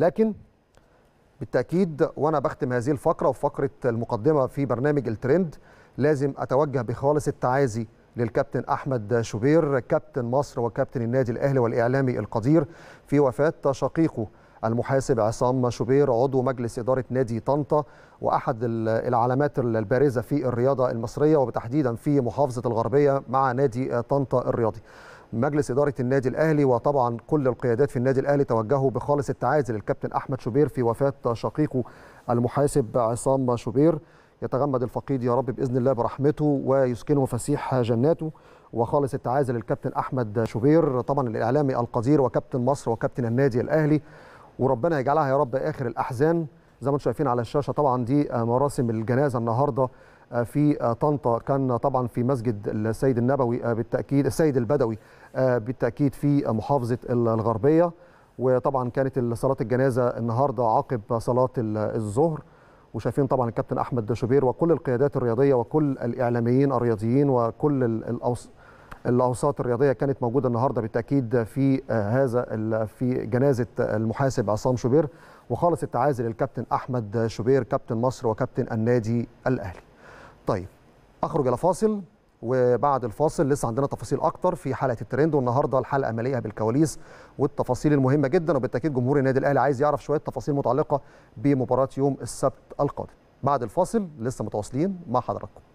لكن بالتاكيد وانا بختم هذه الفقره وفقره المقدمه في برنامج الترند لازم اتوجه بخالص التعازي للكابتن احمد شوبير كابتن مصر وكابتن النادي الاهلي والاعلامي القدير في وفاه شقيقه المحاسب عصام شوبير عضو مجلس إدارة نادي طنطا وأحد العلامات البارزة في الرياضة المصرية وبتحديدا في محافظة الغربية مع نادي طنطا الرياضي مجلس إدارة النادي الأهلي وطبعا كل القيادات في النادي الأهلي توجهوا بخالص التعازي للكابتن أحمد شوبير في وفاة شقيقه المحاسب عصام شوبير يتغمد الفقيد يا رب بإذن الله برحمته ويسكنه فسيح جناته وخالص التعازي للكابتن أحمد شوبير طبعا الإعلامي القدير وكابتن مصر وكابتن النادي الأهلي وربنا يجعلها يا رب آخر الأحزان زي ما انتم شايفين على الشاشة طبعا دي مراسم الجنازة النهارده آه، في آه، طنطا كان طبعا في مسجد السيد النبوي آه، بالتاكيد السيد البدوي بالتاكيد في محافظه الغربيه وطبعا كانت صلاه الجنازه النهارده عقب صلاه الظهر وشايفين طبعا الكابتن احمد شوبير وكل القيادات الرياضيه وكل الاعلاميين الرياضيين وكل الأوس الاوساط الرياضيه كانت موجوده النهارده بالتاكيد في هذا في جنازه المحاسب عصام شوبير وخالص التعازي للكابتن احمد شوبير كابتن مصر وكابتن النادي الاهلي طيب اخرج الى فاصل وبعد الفاصل لسه عندنا تفاصيل اكتر في حلقه الترند والنهارده الحلقه مليئه بالكواليس والتفاصيل المهمه جدا وبالتاكيد جمهور النادي الاهلي عايز يعرف شويه تفاصيل متعلقه بمباراه يوم السبت القادم بعد الفاصل لسه متواصلين مع حضراتكم